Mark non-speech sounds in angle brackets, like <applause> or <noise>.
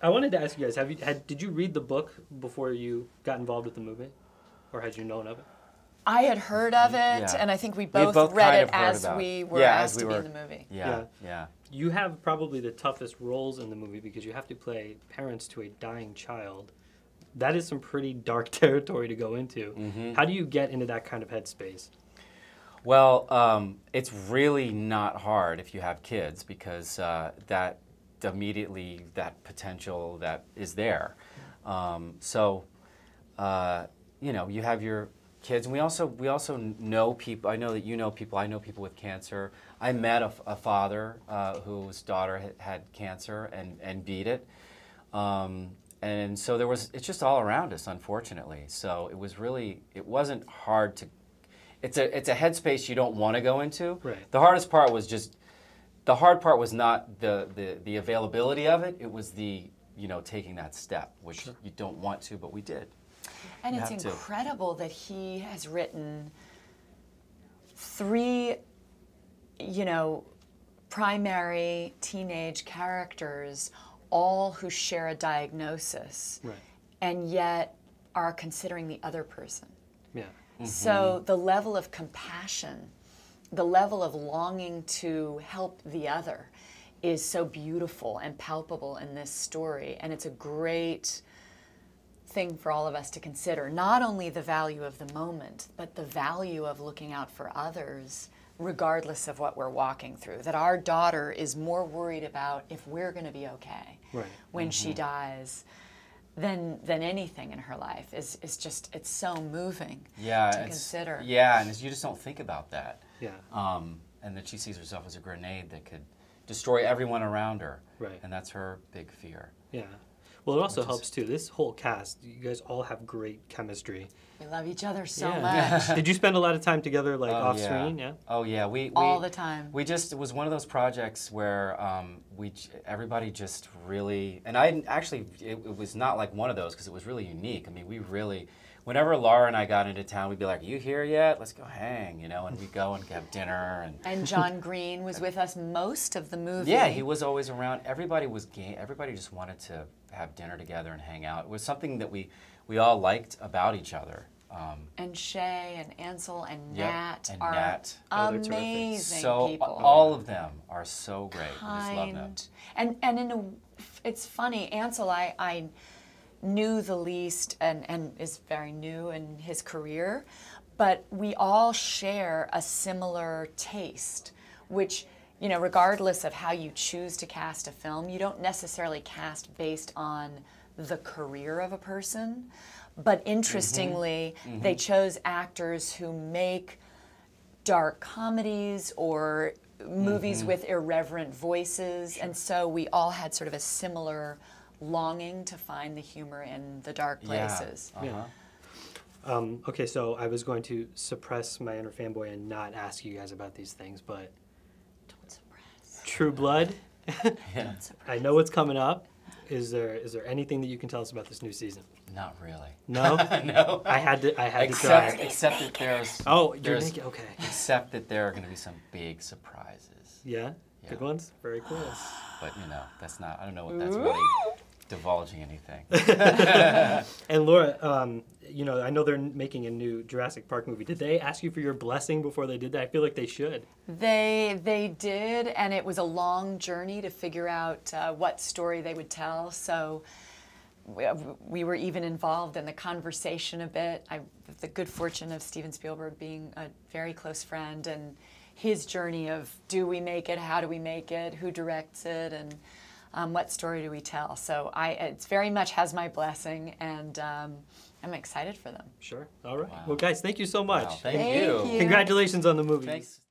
I wanted to ask you guys: Have you had? Did you read the book before you got involved with the movement, or had you known of it? I had heard of it, yeah. and I think we both, both read it as we were yeah, asked we to were, be in the movie. Yeah, yeah, yeah. You have probably the toughest roles in the movie because you have to play parents to a dying child. That is some pretty dark <laughs> territory to go into. Mm-hmm. How do you get into that kind of headspace? Well, um, it's really not hard if you have kids because uh, that immediately that potential that is there. Um, so, uh, you know, you have your kids, and we also we also know people. I know that you know people. I know people with cancer. I met a, a father uh, whose daughter had, cancer and and beat it. Um, and so there was it's just all around us unfortunately so it was really it wasn't hard to it's a it's a headspace you don't want to go into right. the hardest part was just the hard part was not the, the, the availability of it, it was the, you know, taking that step, which sure. you don't want to, but we did. And you it's incredible to. that he has written three, you know, primary teenage characters, all who share a diagnosis, right. and yet are considering the other person. Yeah. Mm -hmm. So mm-hmm. the level of compassion the level of longing to help the other is so beautiful and palpable in this story. And it's a great thing for all of us to consider not only the value of the moment, but the value of looking out for others, regardless of what we're walking through. That our daughter is more worried about if we're going to be okay right. when mm -hmm. she mm-hmm. dies than than anything in her life is is just it's so moving yeah, to consider. Yeah, and you just don't think about that. Yeah. Um, and that she sees herself as a grenade that could destroy everyone around her. Right. And that's her big fear. Yeah. Well, it also helps too. This whole cast, you guys all have great chemistry. We love each other so yeah. much. <laughs> Did you spend a lot of time together, like oh, off yeah. screen? Yeah. Oh yeah, we, we, all the time. We just it was one of those projects where um, we everybody just really and I actually it, it was not like one of those because it was really unique. I mean, we really whenever Laura and I got into town, we'd be like, Are you here yet? Let's go hang, you know, and we'd go and have dinner. And, <laughs> and John <laughs> Green was with us most of the movie. Yeah, he was always around. Everybody was game. Everybody just wanted to have dinner together and hang out. It was something that we, we all liked about each other. Um, and Shay and Ansel and yep, Nat and are Nat. Oh, amazing so, uh, people. All of them are so great. Kind. I just love them. And and in a, it's funny, Ansel, I, I knew the least and, and is very new in his career, but we all share a similar taste, which, you know, regardless of how you choose to cast a film, you don't necessarily cast based on the career of a person. But mm-hmm. interestingly, mm-hmm. Mm-hmm. they chose actors who make dark comedies or movies mm-hmm. with irreverent voices. Sure. And so we all had sort of a similar longing to find the humor in the dark places. Uh-huh. Yeah. Uh -huh. Um, okay, so I was going to suppress my inner fanboy and not ask you guys about these things, but don't suppress. True Blood. <laughs> yeah. I know what's coming up. Is there is there anything that you can tell us about this new season? Not really. No. <laughs> no. I had to. I had except, to try. Except that there's. Oh, you're there's, Okay. Except that there are going to be some big surprises. Yeah? yeah. Good ones. Very cool. but you know, that's not. I don't know what that's really divulging anything. <laughs> and Laura, um, you know, I know they're making a new Jurassic Park movie. Did they ask you for your blessing before they did that? I feel like they should. They they did, and it was a long journey to figure out uh, what story they would tell. So we uh, were even involved in the conversation a bit. I the good fortune of Steven Spielberg being a very close friend and his journey of do we make it, how do we make it, who directs it, and um, what story do we tell? So I, it's very much has my blessing, and um, I'm excited for them. Sure. All right. Wow. Well, guys, thank you so much. Wow. Thank, thank you. you. Congratulations on the movie. Thanks.